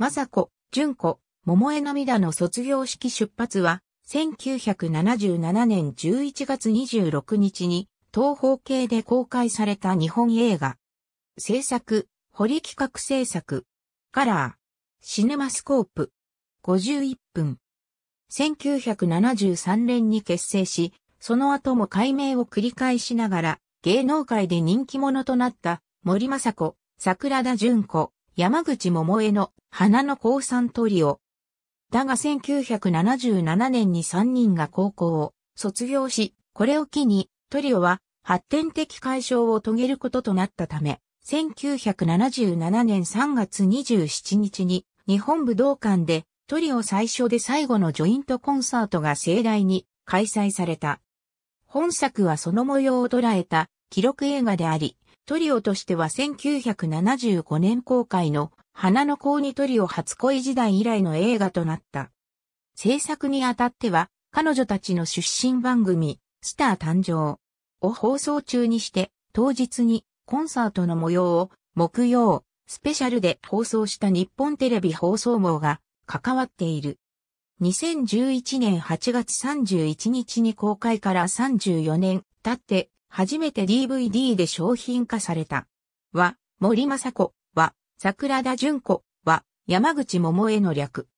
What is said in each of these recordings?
雅子、純子、桃江涙の卒業式出発は、1977年11月26日に、東方系で公開された日本映画。制作、堀企画制作。カラー、シネマスコープ。51分。1973年に結成し、その後も改名を繰り返しながら、芸能界で人気者となった森雅子、桜田純子、山口桃江の花の降参トリオ。だが1977年に3人が高校を卒業し、これを機にトリオは発展的解消を遂げることとなったため、1977年3月27日に日本武道館でトリオ最初で最後のジョイントコンサートが盛大に開催された。本作はその模様を捉えた記録映画であり、トリオとしては1975年公開の花の子にトリオ初恋時代以来の映画となった。制作にあたっては彼女たちの出身番組スター誕生を放送中にして当日にコンサートの模様を木曜スペシャルで放送した日本テレビ放送網が関わっている。2011年8月31日に公開から34年経って初めて DVD で商品化された。は、森正子、は、桜田淳子、は、山口桃江の略。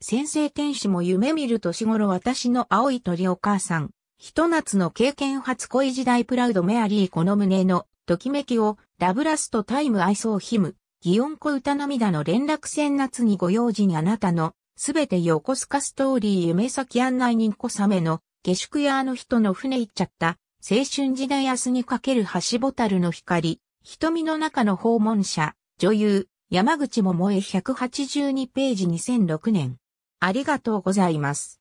先生天使も夢見る年頃私の青い鳥お母さん、ひと夏の経験初恋時代プラウドメアリーこの胸の、ときめきを、ラブラストタイム愛想ヒム、ギオ子歌涙の連絡船夏にご用心あなたの、すべて横須賀ストーリー夢先案内人小雨の、下宿屋の人の船行っちゃった、青春時代明日にかける橋ボタルの光、瞳の中の訪問者、女優、山口桃江182ページ2006年。ありがとうございます。